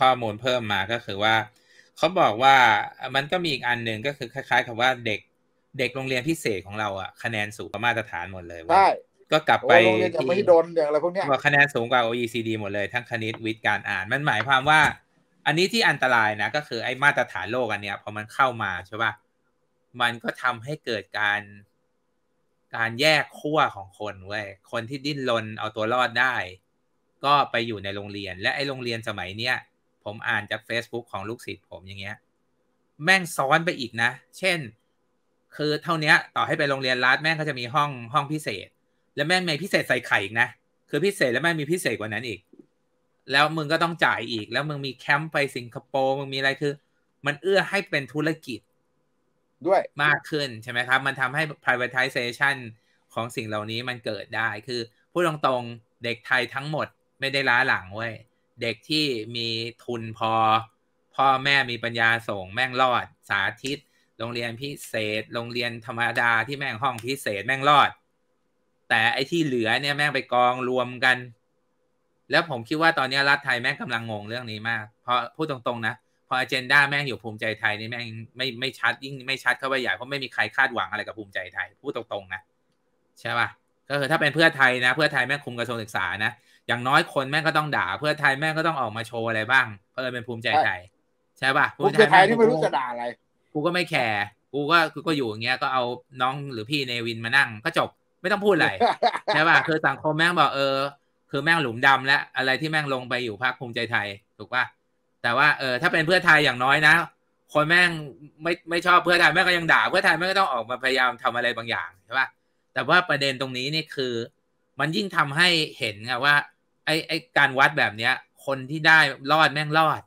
ข้อมูลเพิ่มมาก็คือว่า เขาบอกว่ามันก็มีอีกอันหนึ่งก็คือคล้ายๆคำว่าเด็กเด็กโรงเรียนพิเศษของเราอ่ะคะแนนสูงกว่ามาตรฐานหมดเลยว่าก็กลับไปโรงเรียนจะไม่โดนอย่างไรพวกนี้ว่าคะแนนสูงกว่า OECD หมดเลย ทั้งคณิตวิทย์การอ่าน มันหมายความว่า อันนี้ที่อันตรายนะก็คือไอ้มาตรฐานโลกอันเนี้ยพอมันเข้ามาใช่ป่ะมันก็ทำให้เกิดการการแยกขั้วของคนเว้ยคนที่ดิ้นรนเอาตัวรอดได้ ก็ไปอยู่ในโรงเรียน และไอ้โรงเรียนสมัยเนี้ยผมอ่านจาก Facebook ของลูกศิษย์ผมอย่างเงี้ย แม่งซ้อนไปอีกนะ เช่น คือเท่านี้ต่อให้ไปโรงเรียนรัฐแม่งก็จะมีห้องห้องพิเศษ แล้วแม่งมีพิเศษใส่ไข่อีกนะ คือพิเศษแล้วแม่งมีพิเศษกว่านั้นอีก แล้วมึงก็ต้องจ่ายอีกแล้วมึงมีแคมป์ไปสิงคโปร์มึงมีอะไรคือ มันเอื้อให้เป็นธุรกิจ ด้วยมากขึ้น ใช่ไหมครับมันทำให้ privatization ของสิ่งเหล่านี้มันเกิดได้ คือพูดตรงๆเด็กไทยทั้งหมดไม่ได้ล้าหลังเว้ยเด็กที่มีทุนพอ พ่อแม่มีปัญญาส่งแม่งรอด สาธิตโรงเรียนพิเศษ โรงเรียนธรรมดาที่แม่งห้องพิเศษ แม่งรอด แต่ไอที่เหลือเนี่ยแม่งไปกองรวมกัน แล้วผมคิดว่าตอนนี้รัฐไทยแม่งกำลังงงเรื่องนี้มากเพราะพูดตรงๆ นะพออเจนดาแม่งอยู่ภูมิใจไทยนี่แม่งไม่ไม่ชัดยิ่งไม่ชัดเข้าไปใหญ่ เพราะไม่มีใครคาดหวังอะไรกับภูมิใจไทยพูดตรงๆนะใช่ป่ะก็คือถ้าเป็นเพื่อไทยนะเพื่อไทยแม่งคุมกระทรวงศึกษานะอย่างน้อยคนแม่งก็ต้องด่า เพื่อไทยแม่งก็ต้องออกมาโชว์อะไรบ้างก็เลยเป็นภูมิใจไทยใช่ป่ะภูมิใจไทยที่ไม่รู้จะด่าอะไรกูก็ไม่แคร์กูก็กูก็อยู่อย่างเงี้ยก็เอาน้องหรือพี่เนวินมานั่งก็จบไม่ต้องพูดอะไรใช่ป่ะคือสังคมแม่งบอกเออคือแม่งหลุมดำและอะไรที่แม่งลงไปอยู่พรรคภูมิใจไทยถูกป่ะแต่ว่าเออถ้าเป็นเพื่อไทยอย่างน้อยนะคนแม่งไม่ไม่ชอบเพื่อไทยแม่ก็ยังด่า เพื่อไทยแม่ก็ต้องออกมาพยายามทำอะไรบางอย่างใช่ป่ะ แต่ว่าประเด็นตรงนี้นี่คือ มันยิ่งทำให้เห็นไงว่าไอไอการวัดแบบ เนี้ย คนที่ได้รอด แม่งรอด